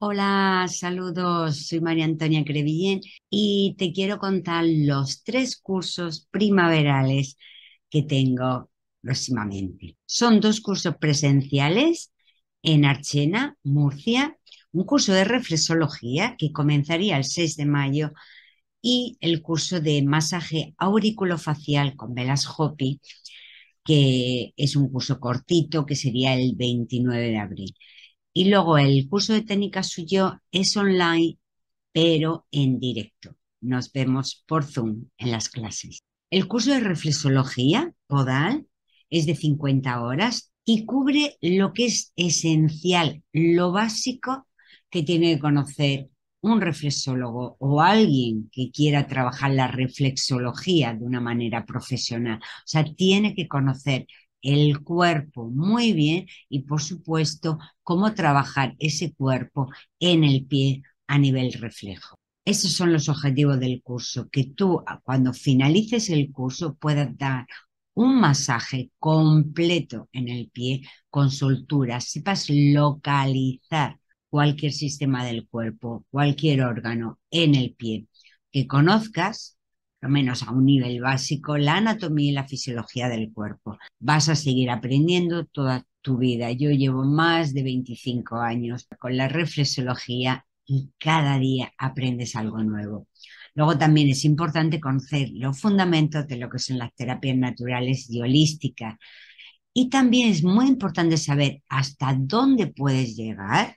Hola, saludos. Soy María Antonia Crevillén y te quiero contar los tres cursos primaverales que tengo próximamente. Son dos cursos presenciales en Archena, Murcia, un curso de reflexología que comenzaría el 6 de mayo y el curso de masaje auriculofacial con velas Hopi, que es un curso cortito que sería el 29 de abril. Y luego el curso de técnica suyo es online, pero en directo. Nos vemos por Zoom en las clases. El curso de reflexología podal es de 50 horas y cubre lo que es esencial, lo básico que tiene que conocer un reflexólogo o alguien que quiera trabajar la reflexología de una manera profesional. O sea, tiene que conocer el cuerpo muy bien y por supuesto cómo trabajar ese cuerpo en el pie a nivel reflejo. Esos son los objetivos del curso, que tú cuando finalices el curso puedas dar un masaje completo en el pie con soltura, sepas localizar cualquier sistema del cuerpo, cualquier órgano en el pie, que conozcas lo menos a un nivel básico, la anatomía y la fisiología del cuerpo. Vas a seguir aprendiendo toda tu vida. Yo llevo más de 25 años con la reflexología y cada día aprendes algo nuevo. Luego también es importante conocer los fundamentos de lo que son las terapias naturales y holísticas. Y también es muy importante saber hasta dónde puedes llegar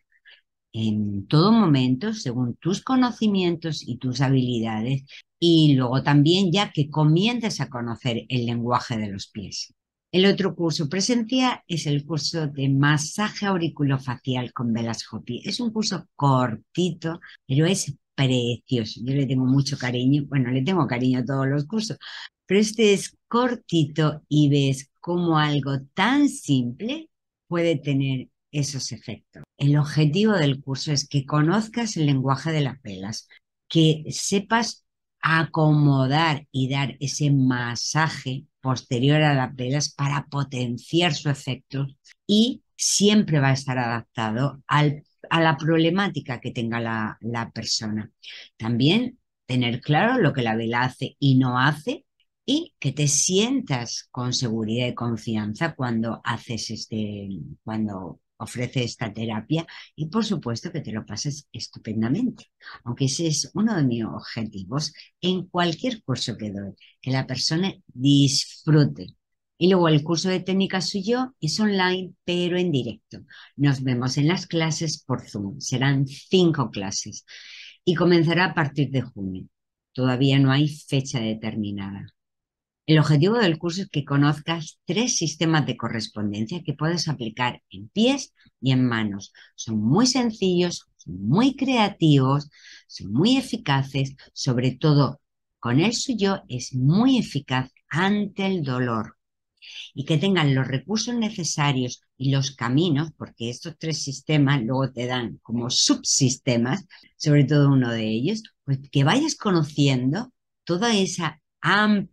en todo momento según tus conocimientos y tus habilidades y luego también ya que comiences a conocer el lenguaje de los pies. El otro curso presencial es el curso de masaje auriculofacial con velas Es un curso cortito, pero es precioso. Yo le tengo mucho cariño, bueno, le tengo cariño a todos los cursos, pero este es cortito y ves cómo algo tan simple puede tener esos efectos. El objetivo del curso es que conozcas el lenguaje de las velas, que sepas acomodar y dar ese masaje posterior a las velas para potenciar su efecto y siempre va a estar adaptado a la problemática que tenga la, la persona. También tener claro lo que la vela hace y no hace y que te sientas con seguridad y confianza cuando haces este, cuando ofrece esta terapia y por supuesto que te lo pases estupendamente, aunque ese es uno de mis objetivos en cualquier curso que doy, que la persona disfrute. Y luego el curso de técnicas suyo es online, pero en directo. Nos vemos en las clases por Zoom. Serán cinco clases y comenzará a partir de junio. Todavía no hay fecha determinada. El objetivo del curso es que conozcas tres sistemas de correspondencia que puedes aplicar en pies y en manos. Son muy sencillos, muy creativos, son muy eficaces, sobre todo con el suyo es muy eficaz ante el dolor y que tengan los recursos necesarios y los caminos, porque estos tres sistemas luego te dan como subsistemas, sobre todo uno de ellos, pues que vayas conociendo toda esa amplia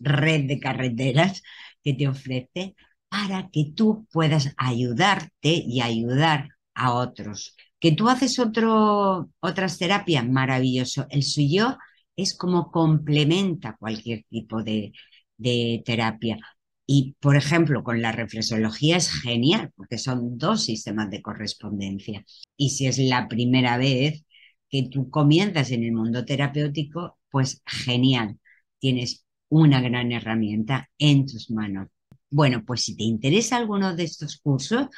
red de carreteras que te ofrece para que tú puedas ayudarte y ayudar a otros. Que tú haces otro, otras terapias, maravilloso. El suyo es como complementa cualquier tipo de, de terapia. Y, por ejemplo, con la reflexología es genial, porque son dos sistemas de correspondencia. Y si es la primera vez que tú comienzas en el mundo terapéutico, pues genial tienes una gran herramienta en tus manos. Bueno, pues si te interesa alguno de estos cursos,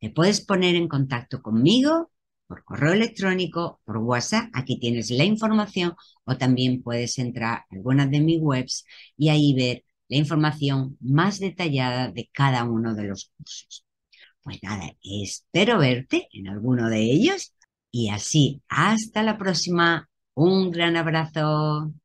te puedes poner en contacto conmigo por correo electrónico, por WhatsApp, aquí tienes la información o también puedes entrar a alguna de mis webs y ahí ver la información más detallada de cada uno de los cursos. Pues nada, espero verte en alguno de ellos y así, hasta la próxima. Un gran abrazo.